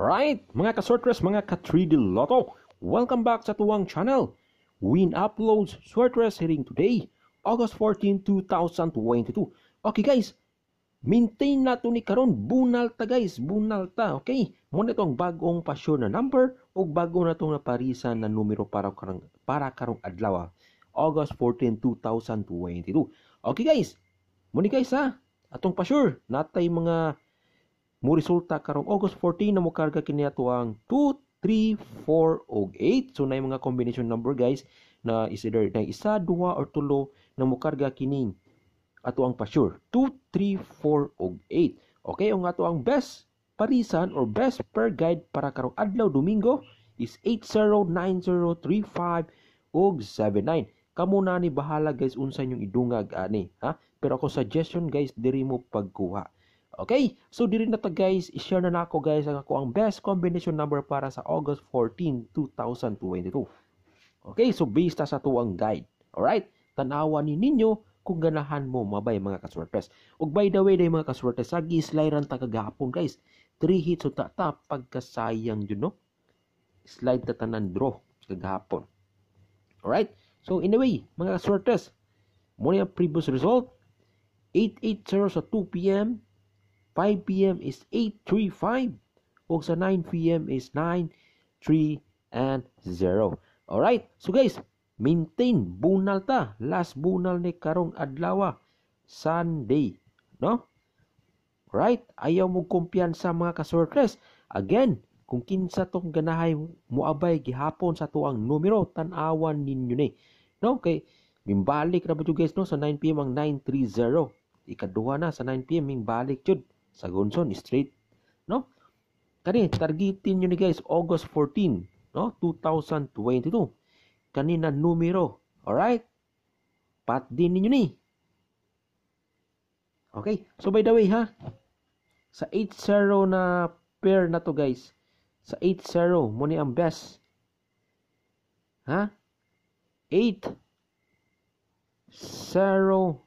Alright, mga ka-sortress, mga ka-3D Lotto, welcome back sa tuwang channel. Win uploads sortress hearing today, August 14, 2022. Okay guys, maintain na to ni karon bunal ta guys, bunal ta, okay? Mo na ang bagong pasyon na number o bago na tong naparisan na numero para karong para karong adlaw. Ah. August 14, 2022. Okay guys, Muni guys ha, atong pa natay mga mo resulta karong August 14 na mo karga kini ato ang 2, 3, 4 8 so na mga combination number guys na is either na isa, duwa or tulo na mo karga kining ato pasure 2, 3, 4 8 okay ang ato best parisan or best per guide para karong adlaw Domingo is 809035 og 79 kamo na ni bahala guys unsa inyong idungag ani ha pero ako suggestion guys diri mo pagkuha Okay? So, diri na ta guys, i-share na nako guys ang ako ang best combination number para sa August 14, 2022. Okay? So, based sa tuang guide. Alright? Tanawa ni ninyo kung ganahan mo mabay mga kaswertes. Ug by the way, day mga kaswertes, sagi slide ran ta kagahapon guys. 3 hits o ta ta pagkasayang yun no? Slide ta tanan draw kagahapon. Alright? So, in anyway, mga kaswertes, muna yung previous result. 880 sa 2 p.m. 5 p.m. is 8.35. O sa 9 p.m. is 9, 3, and 0. Alright, so guys, maintain bunal ta. Last bunal ni karong adlawa. Sunday. No? Right? Ayaw mo sa mga kasortres. Again, kung kinsa tong ganahay abay gihapon sa tuang numero tan-awan ninyo ni no Okay. mimbalik ra ba guys no sa 9 pm ang 930 ikaduha na sa 9 pm mimbalik jud sa Gonson straight no kani targetin niyo ni guys August 14 no 2022 kanina numero all right? pat din niyo ni okay so by the way ha sa 80 na pair na to guys sa 80 0 mo ni ang best ha 8 0 4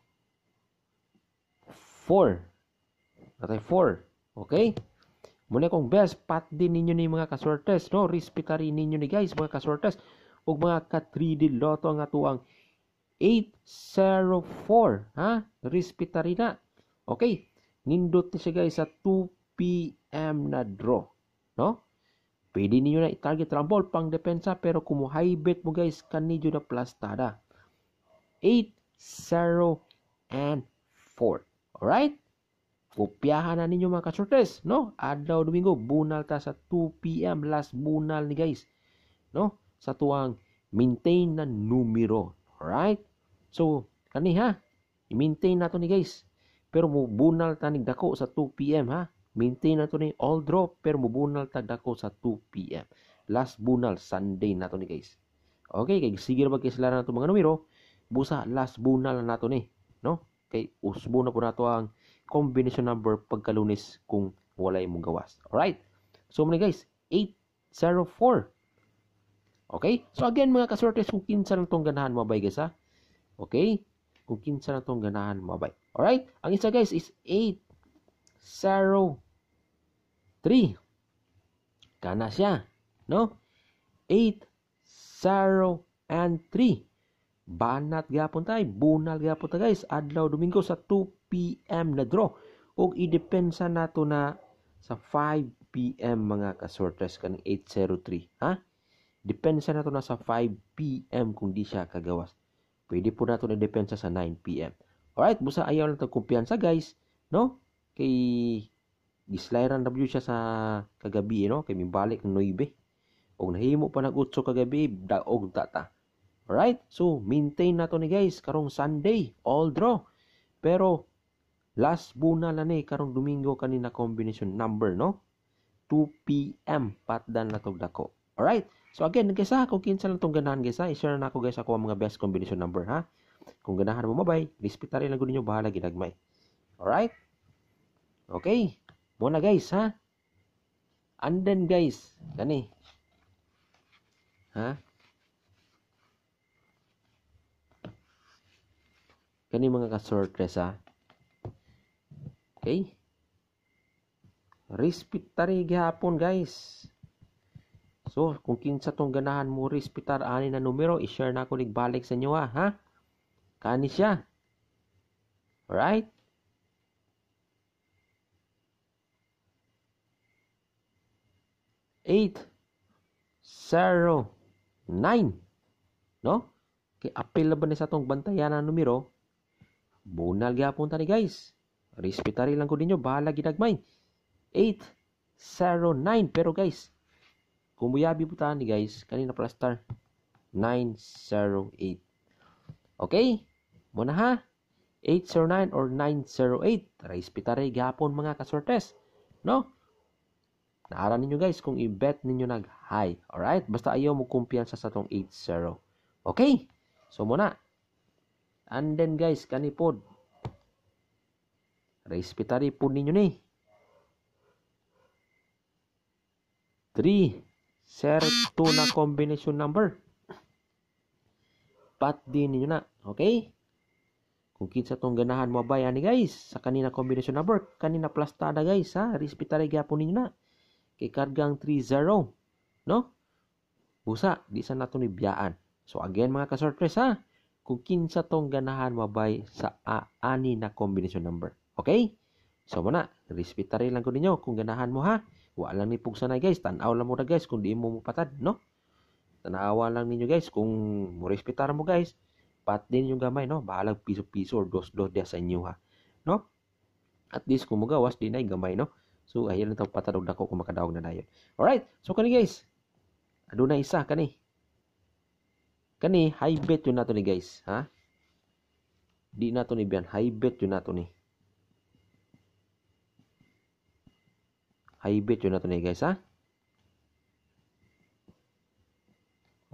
Natay 4. Okay? Muna kong best, pat din ninyo ni mga kasortes, no? Respeta rin ninyo ni guys, mga kasortes. Ug mga ka 3D loto nga tuang 804, ha? Respeta rin na. Okay? Nindot ni siya guys sa 2 p.m. na draw, no? Pwede ninyo na i-target ang pang depensa pero kumu high bet mo guys kanidyo na plastada. 8 0 and 4. Alright? Kopyahan na ninyo mga kasortes, no? Adlaw Domingo, bunal ta sa 2 p.m. last bunal ni guys, no? Sa tuwang maintain na numero, alright? So, kani ha, i-maintain na to ni guys. Pero mubunal ta dako sa 2 p.m. ha. Maintain na to ni all drop, pero mubunal ta dako sa 2 p.m. Last bunal Sunday na to ni guys. Okay, kay sige ba kay sila na mga numero, busa last bunal na to ni, no? Kay usbo na po nato ang combination number pagkalunis kung wala imong gawas. Alright? So, mga guys, 804. Okay? So, again, mga kasortes, kung kinsa na itong ganahan mabay, guys, ha? Okay? Kung kinsa na itong ganahan mabay. Alright? Ang isa, guys, is 803. Kana siya. No? 803. Banat gapon tayo. Bunal gapon tayo, guys. Adlaw Domingo sa 2 p.m. na draw ug idepensa nato na sa 5 p.m. mga kasortes kaning 803 ha depensa nato na sa 5 p.m. kung di siya kagawas pwede po nato na depensa sa 9 p.m. alright busa ayaw lang kumpiyansa guys no kay gislairan na siya sa kagabi eh, no kay mimbalik ng 9 og nahimo pa nag utso kagabi daog tata alright so maintain nato ni guys karong Sunday all draw pero Last buna na ni karong Domingo kanina combination number no. 2 PM patdan na tog dako. All right. So again, guys ha, kung kinsa lang tong ganahan guys ha, i-share na ako guys ako ang mga best combination number ha. Kung ganahan mo mabay, respetare lang gud ninyo bahala ginagmay. All right? Okay. Muna guys ha. And then guys, gani. Ha? Kani mga ka-sortress ha. Okay? Respetar gihapon guys. So, kung kinsa tong ganahan mo respetar ani na numero, i-share na ako balik sa inyo ha, ah, ha? Kani siya. Alright? Eight, zero, nine. No? Okay, apil na ba ni sa tong bantayan na numero? Bunal gyapon tani guys. Respetari lang ko ninyo. Bahala ginagmay. 809. Pero guys, kumuyabi po tayo guys. Kanina pala star. 908. Okay? Muna ha. 809 or 908. Respetari gapon mga kasortes. No? Naaran ninyo guys kung i-bet ninyo nag-high. Alright? Basta ayaw mo kumpiyansa sa tong 80. Okay? So muna. And then guys, kanipod. Respetari po ninyo ni. 3. Sir, na combination number. Pat din ninyo na. Okay? Kung kinsa tong ganahan mo ba ni guys, sa kanina combination number, kanina plastada guys ha, respetari gyapon ninyo na. Kay kargang 30, no? Busa, di sa nato ni biyaan. So again mga ka-surprise ha, kung kinsa tong ganahan mabay sa ani na combination number. Okay? So muna, na, lang ko ninyo kung ganahan mo ha. Wa lang ni pugsa na guys, tanaw lang mo na guys kung di mo mupatad, no? Tanawa lang ninyo guys kung mo respetar mo guys. Pat din yung gamay, no? Bahalag piso-piso or dos-dos dia sa inyo ha. No? At least kung magawas din ay gamay, no? So, ayun na ito, patadog na ko kung makadawag na dayon. All right. so kani guys. Ano na isa, kani. Kani, high bet yun nato ni guys, ha? Di nato ni Bian, high bet yun nato ni. high bit yun na to na guys ha.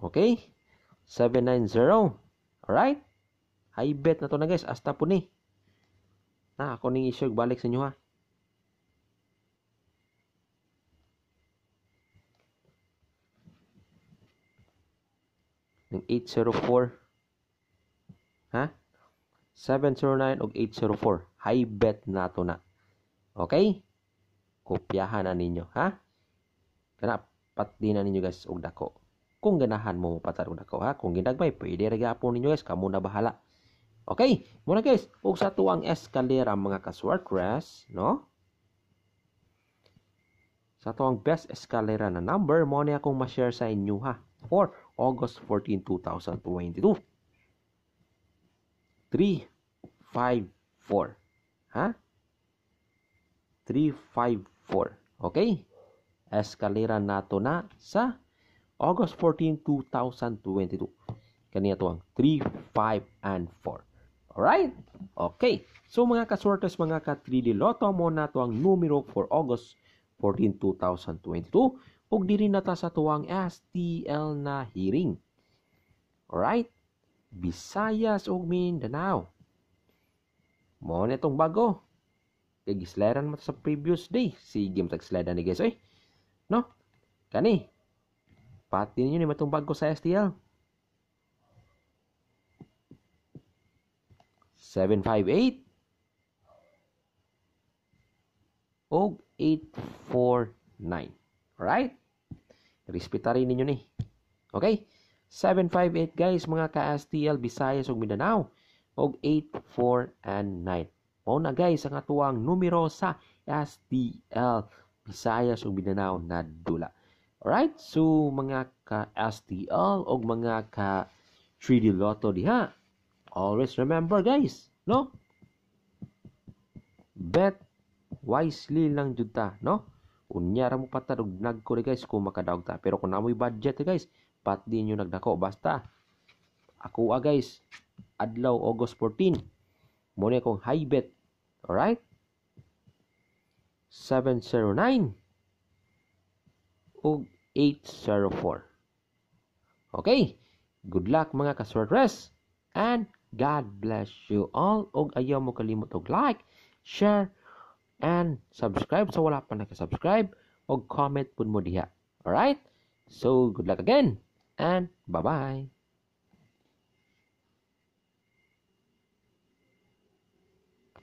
Okay? 790. Alright? High bet na to na guys. Asta po ni. Na, ako ning isyog. Balik sa inyo ha. Ng 804. Ha? 709 o 804. High bet na to na. Okay? kopyahan na ninyo, ha? Kanapat din na ninyo guys og dako. Kung ganahan mo patar og dako ha, kung ginagmay pwede ra gyapon ninyo guys, kamo na bahala. Okay, muna guys, og sa tuang eskalera mga ka-swordcrest, no? Sa tuang best eskalera na number mo ni akong ma-share sa inyo ha for August 14, 2022. 3 5 4 ha 3 5 4. Okay? Eskalera nato na sa August 14, 2022. Kanina to ang 3, 5, and 4. Alright? Okay. So mga kasortes, mga ka-3D Lotto mo na to ang numero for August 14, 2022. Ug diri na ta sa tuwang STL na hearing. Alright? Visayas ug Mindanao. Mo na itong bago kay gisleran mo sa previous day si game tag tagsleran ni guys oy no kani pati niyo ni matumbag ko sa STL 758 og 849 alright respetarin niyo ni okay 758 guys mga ka-STL Visayas ug Mindanao og 8 4 and 9 Mao na guys ang atuang numero sa STL Visayas ug Mindanao na dula. Alright, so mga ka STL o mga ka 3D Lotto diha. Always remember guys, no? Bet wisely lang jud ta, no? Unya ra mo patad og nagko guys kung makadaog ta. Pero kung namoy budget guys, pat din nyo nagdako basta. Ako ah guys, adlaw August 14. Muna akong high bet Alright? 709 ug 804. Okay? Good luck mga kaswertres and God bless you all ug ayaw mo kalimot og like, share, and subscribe sa so, wala pa nakasubscribe subscribe ug comment pud mo diha. Alright? So, good luck again and bye-bye.